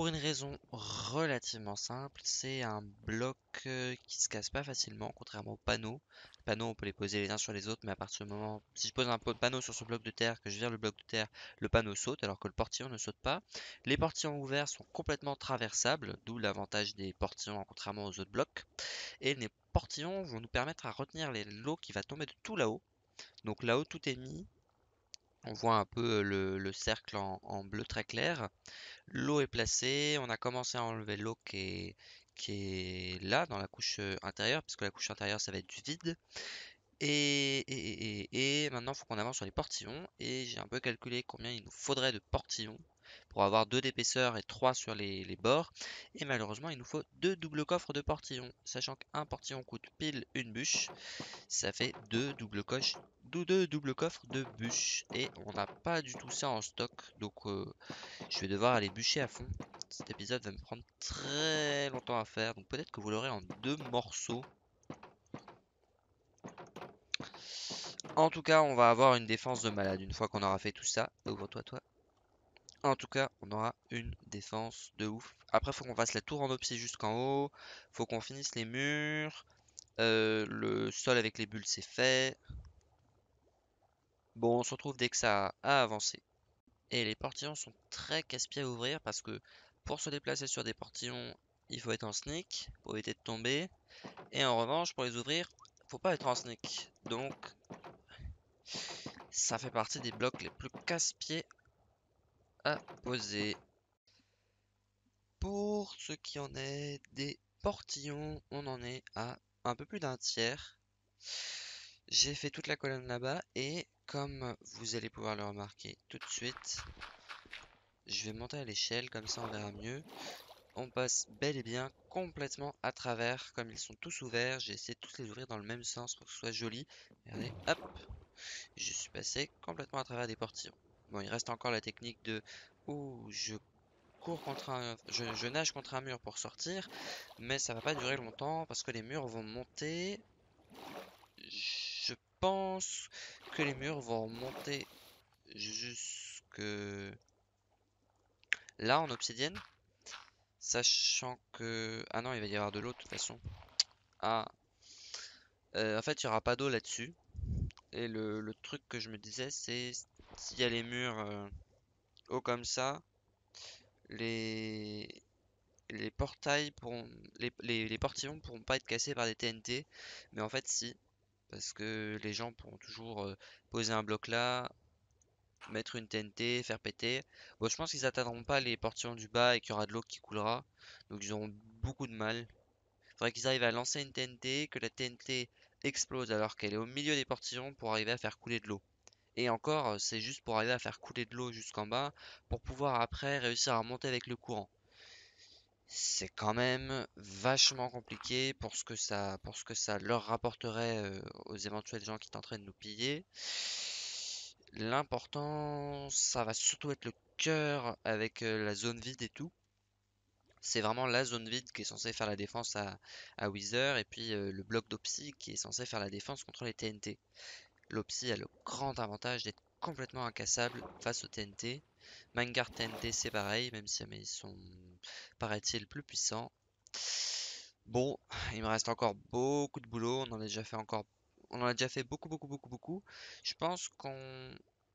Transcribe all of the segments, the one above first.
pour une raison relativement simple, c'est un bloc euh, qui se casse pas facilement, contrairement aux panneaux. Les panneaux, on peut les poser les uns sur les autres, mais à partir du moment, si je pose un panneau sur ce bloc de terre, que je vire le bloc de terre, le panneau saute, alors que le portillon ne saute pas. Les portillons ouverts sont complètement traversables, d'où l'avantage des portillons, contrairement aux autres blocs. Et les portillons vont nous permettre à retenir l'eau qui va tomber de tout là-haut. Donc là-haut, tout est mis, on voit un peu le, cercle en, bleu très clair. L'eau est placée, on a commencé à enlever l'eau qui est, là, dans la couche intérieure, puisque la couche intérieure, ça va être du vide. Et, et maintenant, il faut qu'on avance sur les portillons. Et j'ai un peu calculé combien il nous faudrait de portillons pour avoir 2 d'épaisseur et 3 sur les, bords. Et malheureusement, il nous faut deux doubles coffres de portillon. Sachant qu'un portillon coûte pile une bûche, ça fait deux doubles, coches, deux coffres de bûches. Et on n'a pas du tout ça en stock, donc euh, je vais devoir aller bûcher à fond. Cet épisode va me prendre très longtemps à faire, donc peut-être que vous l'aurez en deux morceaux. En tout cas, on va avoir une défense de malade une fois qu'on aura fait tout ça. Ouvre-toi, toi. En tout cas, on aura une défense de ouf. Après, faut qu'on fasse la tour en opsie jusqu'en haut. Faut qu'on finisse les murs. Euh, le sol avec les bulles, c'est fait. Bon, on se retrouve dès que ça a avancé. Et les portillons sont très casse-pieds à ouvrir parce que pour se déplacer sur des portillons, il faut être en sneak pour éviter de tomber. Et en revanche, pour les ouvrir, faut pas être en sneak. Donc, ça fait partie des blocs les plus casse-pieds à poser. Pour ce qui en est des portillons, on en est à un peu plus d'un tiers. J'ai fait toute la colonne là-bas et comme vous allez pouvoir le remarquer tout de suite, je vais monter à l'échelle, comme ça on verra mieux. On passe bel et bien complètement à travers, comme ils sont tous ouverts, j'ai essayé de tous les ouvrir dans le même sens pour que ce soit joli. Regardez, hop, je suis passé complètement à travers des portillons. Bon, il reste encore la technique de ouh je cours contre un, je, nage contre un mur pour sortir, mais ça va pas durer longtemps parce que les murs vont monter. Je pense que les murs vont monter jusque là en obsidienne, sachant que ah non il va y avoir de l'eau de toute façon. Ah, euh, en fait il y aura pas d'eau là-dessus. Et le truc que je me disais c'est s'il y a les murs euh, hauts comme ça, les, les portails les, portillons ne pourront pas être cassés par des TNT, mais en fait si, parce que les gens pourront toujours euh, poser un bloc là, mettre une TNT, faire péter. Bon, je pense qu'ils atteindront pas les portillons du bas et qu'il y aura de l'eau qui coulera, donc ils auront beaucoup de mal. Faudrait qu'ils arrivent à lancer une TNT, que la TNT explose alors qu'elle est au milieu des portillons pour arriver à faire couler de l'eau. Et encore, euh, c'est juste pour arriver à faire couler de l'eau jusqu'en bas pour pouvoir après réussir à monter avec le courant. C'est quand même vachement compliqué pour ce que ça, pour ce que ça leur rapporterait euh, aux éventuels gens qui train de nous piller. L'important, ça va surtout être le cœur avec euh, la zone vide et tout c'est vraiment la zone vide qui est censée faire la défense à, à Wither et puis le bloc d'Opsy qui est censé faire la défense contre les TNT. L'Opsy a le grand avantage d'être complètement incassable face au TNT. Mangar TNT c'est pareil, même si mais ils sont, paraît-il, plus puissants. Bon, il me reste encore beaucoup de boulot, on en a déjà fait encore... On en a déjà fait beaucoup, beaucoup, beaucoup, beaucoup. Je pense qu'on...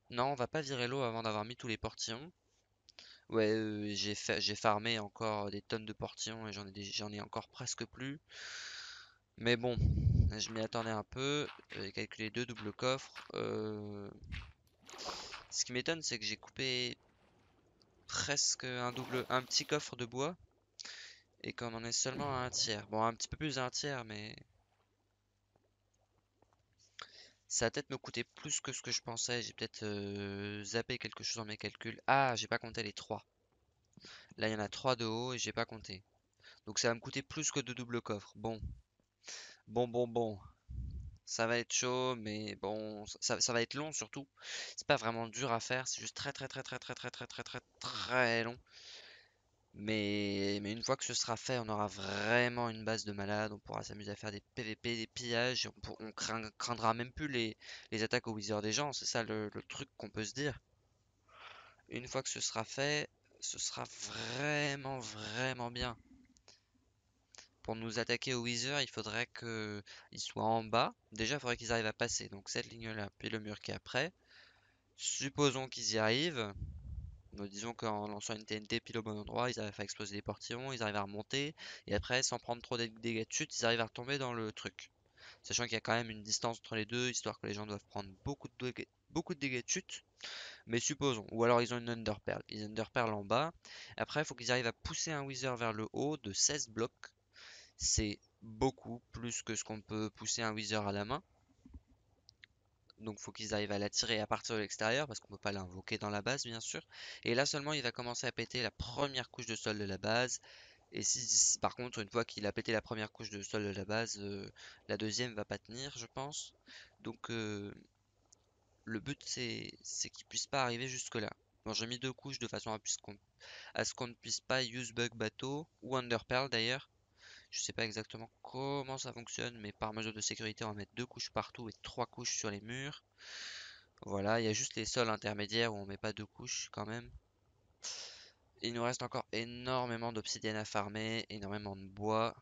Non, on va pas virer l'eau avant d'avoir mis tous les portillons. Ouais, euh, j'ai farmé encore des tonnes de portillons et j'en ai, ai encore presque plus. Mais bon, euh, je m'y attendais un peu. J'ai euh, calculé deux doubles coffres. Euh. Ce qui m'étonne, c'est que j'ai coupé presque un double, un petit coffre de bois. Et qu'on en est seulement à un tiers. Bon, un petit peu plus un tiers, mais... Ça a peut-être me coûté plus que ce que je pensais. J'ai peut-être zappé quelque chose dans mes calculs. Ah, j'ai pas compté les trois. Là, il y en a trois de haut et j'ai pas compté. Donc ça va me coûter plus que deux doubles coffres. Bon. Bon, bon, bon. Ça va être chaud, mais bon, ça, ça va être long surtout. C'est pas vraiment dur à faire, c'est juste très, très, très, très, très, très, très, très, très, très long. Mais, une fois que ce sera fait, on aura vraiment une base de malade. On pourra s'amuser à faire des PVP, des pillages. Et on, on craindra même plus les, attaques au wizard des gens. C'est ça le, le truc qu'on peut se dire. Une fois que ce sera fait, ce sera vraiment, vraiment bien. Pour nous attaquer au Wither, il faudrait qu'ils soient en bas. Déjà, il faudrait qu'ils arrivent à passer. Donc cette ligne-là, puis le mur qui est après. Supposons qu'ils y arrivent. disons qu'en lançant une TNT pile au bon endroit, ils arrivent à exploser les portions, ils arrivent à remonter. Et après, sans prendre trop de dégâts de chute, ils arrivent à retomber dans le truc. Sachant qu'il y a quand même une distance entre les deux, histoire que les gens doivent prendre beaucoup de dégâts, beaucoup de, dégâts de chute. Mais supposons, ou alors ils ont une underperl. Ils underperl en bas. Après, il faut qu'ils arrivent à pousser un wither vers le haut de 16 blocs c'est beaucoup plus que ce qu'on peut pousser un wizard à la main. Donc faut qu'ils arrivent à l'attirer à partir de l'extérieur parce qu'on peut pas l'invoquer dans la base bien sûr. Et là seulement il va commencer à péter la première couche de sol de la base. Et si par contre une fois qu'il a pété la première couche de sol de la base, euh, la deuxième va pas tenir je pense. Donc euh, le but c'est qu'il puisse pas arriver jusque là. Bon j'ai mis deux couches de façon à, à ce qu'on ne puisse pas use bug bateau ou Pearl d'ailleurs je sais pas exactement comment ça fonctionne, mais par mesure de sécurité, on va mettre deux couches partout et trois couches sur les murs. Voilà, il y a juste les sols intermédiaires où on met pas deux couches quand même. Il nous reste encore énormément d'obsidienne à farmer, énormément de bois.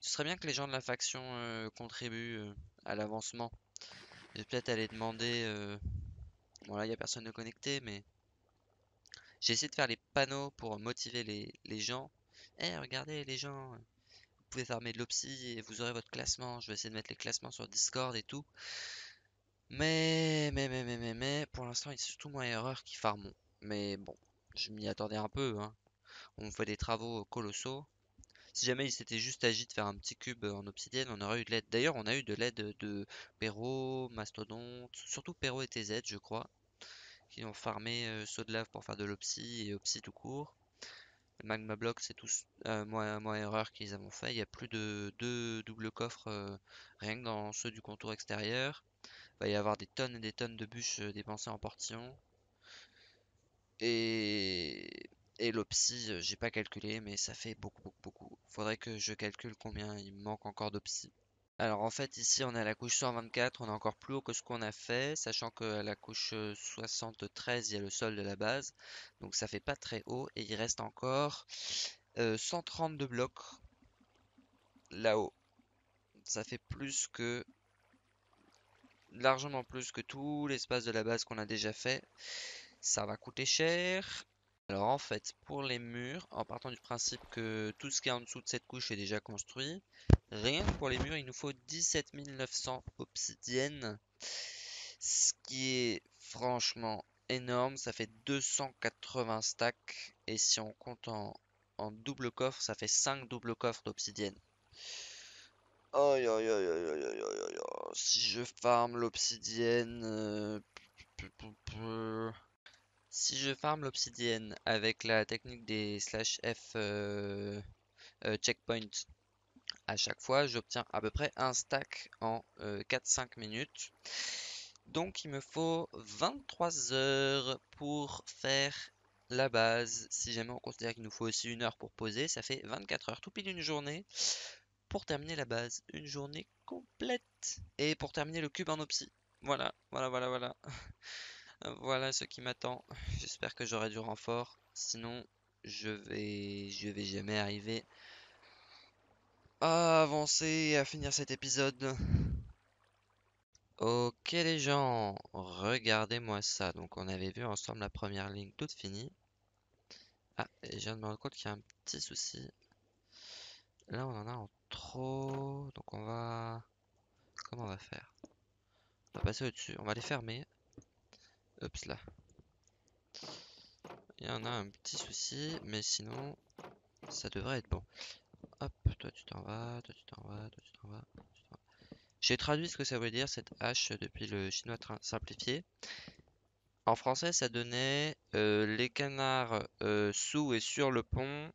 Ce serait bien que les gens de la faction euh, contribuent euh, à l'avancement. Je vais peut-être aller demander... Euh, bon là, il n'y a personne de connecté, mais... J'ai essayé de faire les panneaux pour motiver les, gens. Eh, regardez les gens, vous pouvez farmer de l'Opsy et vous aurez votre classement. Je vais essayer de mettre les classements sur Discord et tout. Mais, mais, mais, mais, mais, mais pour l'instant, il surtout moins erreur qui farment Mais bon, je m'y attendais un peu. Hein. On fait des travaux colossaux. Si jamais il s'était juste agi de faire un petit cube en obsidienne, on aurait eu de l'aide. D'ailleurs, on a eu de l'aide de Perrault, Mastodonte, surtout Perrault et TZ, je crois, qui ont farmé euh, saut de lave pour faire de l'opsy et opsy tout court. Magma Block, c'est tous euh, moins, erreur qu'ils avons fait. Il y a plus de deux doubles coffres euh, rien que dans ceux du contour extérieur. Il va y avoir des tonnes et des tonnes de bûches euh, dépensées en portions. Et, et l'opsie, euh, j'ai pas calculé, mais ça fait beaucoup, beaucoup, beaucoup. Faudrait que je calcule combien il manque encore d'opsie. Alors en fait ici on a la couche 124, on est encore plus haut que ce qu'on a fait, sachant que la couche 73 euh, il y a le sol de la base, donc ça fait pas très haut et il reste encore 132 euh, blocs là-haut. Ça fait plus que largement plus que tout l'espace de la base qu'on a déjà fait. Ça va coûter cher. Alors en fait pour les murs, en partant du principe que tout ce qui est en dessous de cette couche est déjà construit, Rien pour les murs, il nous faut 17 900 obsidiennes. Ce qui est franchement énorme. Ça fait 280 stacks. Et si on compte en, double coffre, ça fait 5 double coffres d'obsidienne. aïe aïe aïe aïe si je farme l'obsidienne... Euh, si je farme l'obsidienne avec la technique des slash F euh, euh, checkpoint à chaque fois. J'obtiens à peu près un stack en 4-5 euh, minutes. Donc il me faut 23 heures pour faire la base. Si jamais on considère qu'il nous faut aussi une heure pour poser, ça fait 24 heures, tout pile une journée pour terminer la base. Une journée complète. Et pour terminer le cube en opti. Voilà, voilà, voilà, voilà. voilà ce qui m'attend. J'espère que j'aurai du renfort. Sinon, je vais, je vais jamais arriver avancer à finir cet épisode. Ok les gens, regardez-moi ça. Donc on avait vu ensemble la première ligne toute finie. Ah, et je viens de me rendre compte qu'il y a un petit souci. Là on en a en trop. Donc on va... Comment on va faire On va passer au-dessus. On va les fermer. Oups là. Il y en a un petit souci, mais sinon ça devrait être bon toi tu t'en vas, toi tu t'en vas, toi tu t'en vas. J'ai traduit ce que ça veut dire cette hache depuis le chinois simplifié. En français, ça donnait euh, les canards euh, sous et sur le pont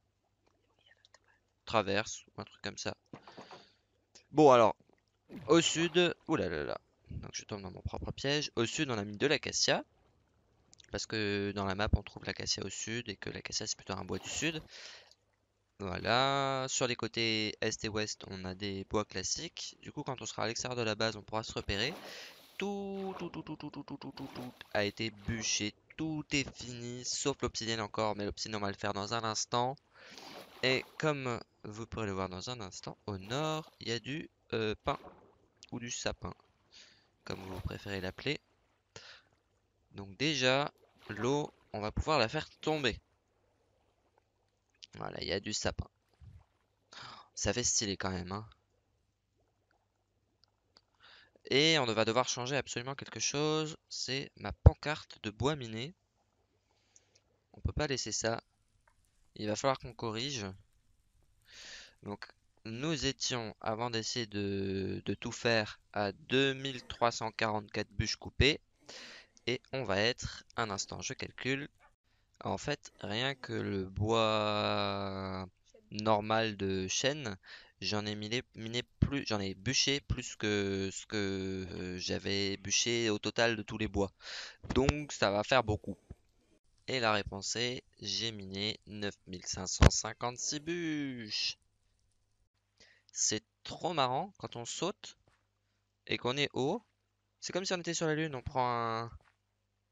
traverse ou un truc comme ça. Bon alors, au sud, oulala, là là donc je tombe dans mon propre piège. Au sud, on a mis de l'acacia parce que dans la map on trouve l'acacia au sud et que l'acacia c'est plutôt un bois du sud. Voilà, sur les côtés est et ouest, on a des bois classiques. Du coup, quand on sera à l'extérieur de la base, on pourra se repérer. Tout, tout, tout, tout, tout, tout, tout, tout, a été bûché. Tout est fini, sauf l'obsidienne encore, mais l'obsidienne, on va le faire dans un instant. Et comme vous pourrez le voir dans un instant, au nord, il y a du euh, pin ou du sapin, comme vous préférez l'appeler. Donc déjà, l'eau, on va pouvoir la faire tomber. Voilà, il y a du sapin. Ça fait stylé quand même. Hein. Et on va devoir changer absolument quelque chose. C'est ma pancarte de bois miné. On peut pas laisser ça. Il va falloir qu'on corrige. Donc nous étions, avant d'essayer de, de, tout faire, à 2344 bûches coupées. Et on va être, un instant, je calcule, en fait, rien que le bois normal de chêne, j'en ai miné, plus, j'en ai bûché plus que ce que euh, j'avais bûché au total de tous les bois. Donc ça va faire beaucoup. Et la réponse est j'ai miné 9556 bûches. C'est trop marrant quand on saute et qu'on est haut. C'est comme si on était sur la lune, on prend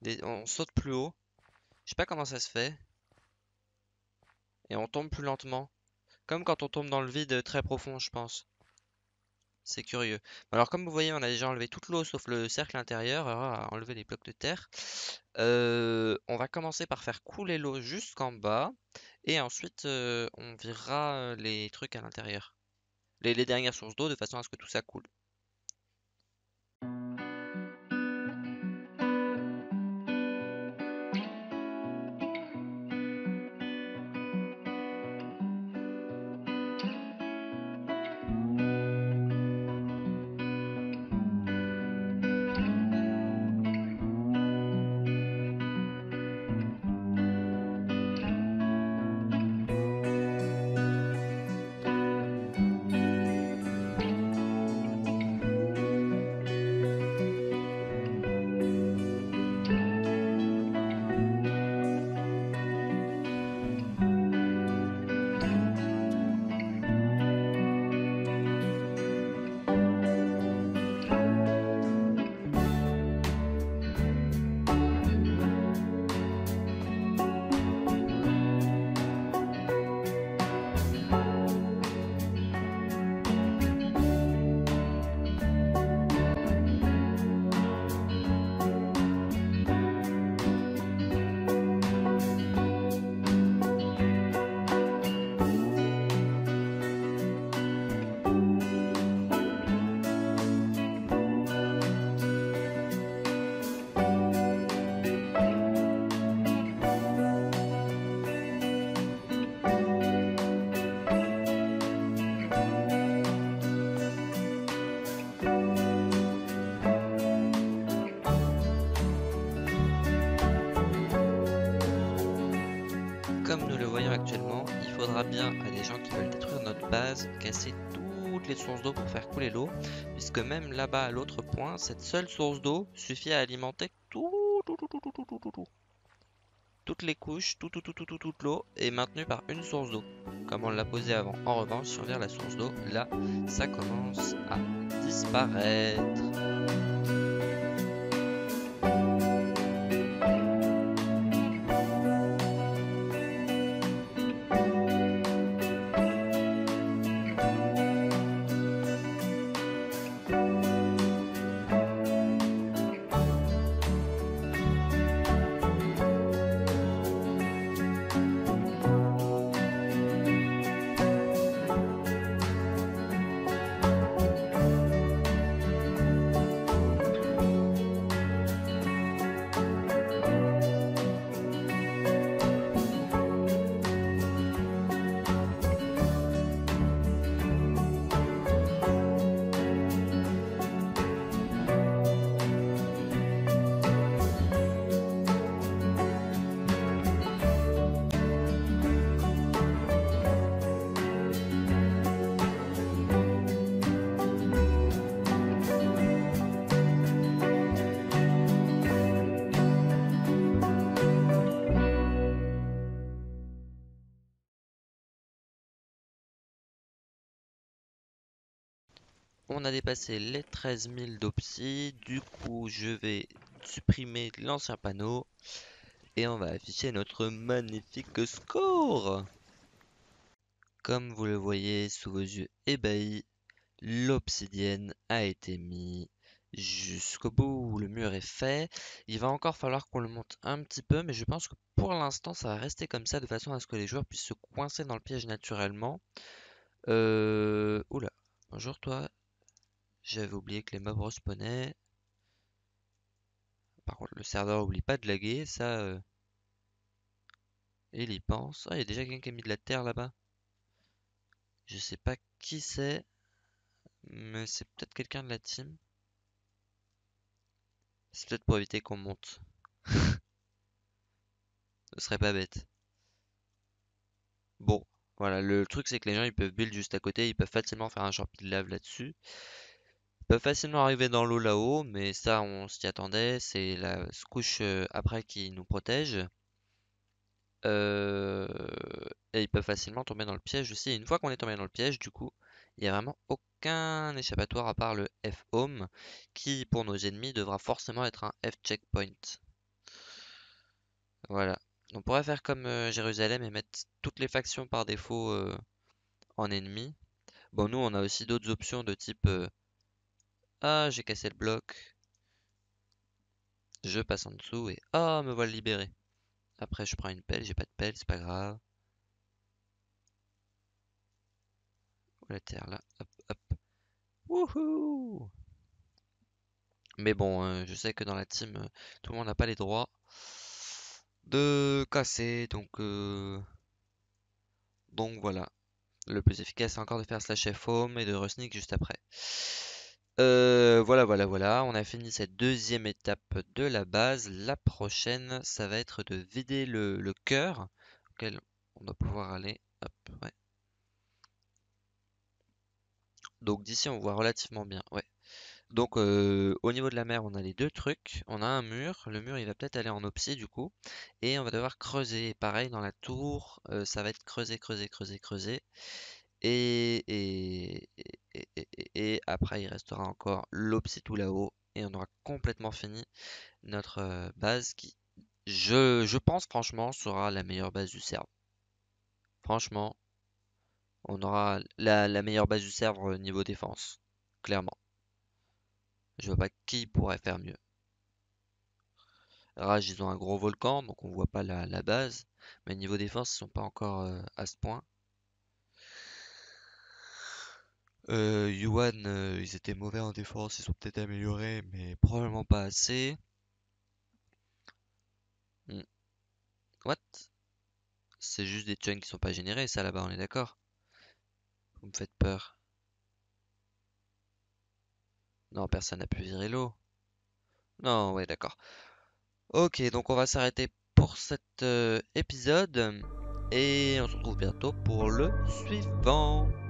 un... on saute plus haut je sais pas comment ça se fait. Et on tombe plus lentement. Comme quand on tombe dans le vide très profond, je pense. C'est curieux. Alors comme vous voyez, on a déjà enlevé toute l'eau sauf le cercle intérieur, a euh, enlever les blocs de terre. Euh, on va commencer par faire couler l'eau jusqu'en bas. Et ensuite, euh, on virera les trucs à l'intérieur. les dernières sources d'eau de façon à ce que tout ça coule. bien à des gens qui veulent détruire notre base, casser toutes les sources d'eau pour faire couler l'eau, puisque même là-bas à l'autre point, cette seule source d'eau suffit à alimenter toutes les couches, tout, tout, tout, tout, toute l'eau est maintenue par une source d'eau, comme on l'a posé avant. En revanche, si la source d'eau, là, ça commence à disparaître. On a dépassé les 13 000 d'Opsy, du coup je vais supprimer l'ancien panneau et on va afficher notre magnifique score. Comme vous le voyez sous vos yeux ébahis, l'obsidienne a été mise jusqu'au bout où le mur est fait. Il va encore falloir qu'on le monte un petit peu, mais je pense que pour l'instant, ça va rester comme ça de façon à ce que les joueurs puissent se coincer dans le piège naturellement. Euh... Oula, bonjour toi, j'avais oublié que les mobs respawnaient. Par contre, le serveur oublie pas de laguer, ça. Euh. il y pense. Ah, il y a déjà quelqu'un qui a mis de la terre là-bas. Je sais pas qui c'est, mais c'est peut-être quelqu'un de la team. C'est peut-être pour éviter qu'on monte. Ce serait pas bête. Bon, voilà, le truc c'est que les gens ils peuvent build juste à côté, ils peuvent facilement faire un champi de lave là-dessus peut facilement arriver dans l'eau là-haut, mais ça on s'y attendait, c'est la couche euh, après qui nous protège. Euh... et il peuvent facilement tomber dans le piège aussi. une fois qu'on est tombé dans le piège, du coup, il n'y a vraiment aucun échappatoire à part le F-Home, qui pour nos ennemis devra forcément être un F-Checkpoint. Voilà. On pourrait faire comme euh, Jérusalem et mettre toutes les factions par défaut euh, en ennemi. Bon, nous, on a aussi d'autres options de type ah, j'ai cassé le bloc. Je passe en dessous et oh, me voilà libéré. Après, je prends une pelle. J'ai pas de pelle, c'est pas grave. la terre là Hop, hop. Wouhou Mais bon, euh, je sais que dans la team, euh, tout le monde n'a pas les droits de casser. Donc, euh, donc voilà. Le plus efficace, c'est encore de faire slash F home et de resnick juste après. Euh, voilà, voilà, voilà. On a fini cette deuxième étape de la base. La prochaine, ça va être de vider le, cœur. Auquel on va pouvoir aller. Donc d'ici, on voit relativement bien. Ouais. Donc euh, au niveau de la mer, on a les deux trucs. On a un mur. Le mur, il va peut-être aller en opsie du coup. Et on va devoir creuser. Pareil, dans la tour, euh, ça va être creuser, creuser, creuser, creuser. Et, après, il restera encore l'Opsi là-haut. Et on aura complètement fini notre base qui, je, pense franchement, sera la meilleure base du serveur. Franchement, on aura la, meilleure base du serve niveau défense. Clairement. Je vois pas qui pourrait faire mieux. Rage, ils ont un gros volcan, donc on voit pas la, base. Mais niveau défense, ils sont pas encore à ce point. Euh, Yuan, euh, ils étaient mauvais en défense, ils sont peut-être améliorés, mais probablement pas assez. Hmm. What C'est juste des chunks qui sont pas générés, ça là-bas, on est d'accord Vous me faites peur. Non, personne n'a pu virer l'eau. Non, ouais, d'accord. Ok, donc on va s'arrêter pour cet euh, épisode. Et on se retrouve bientôt pour le suivant.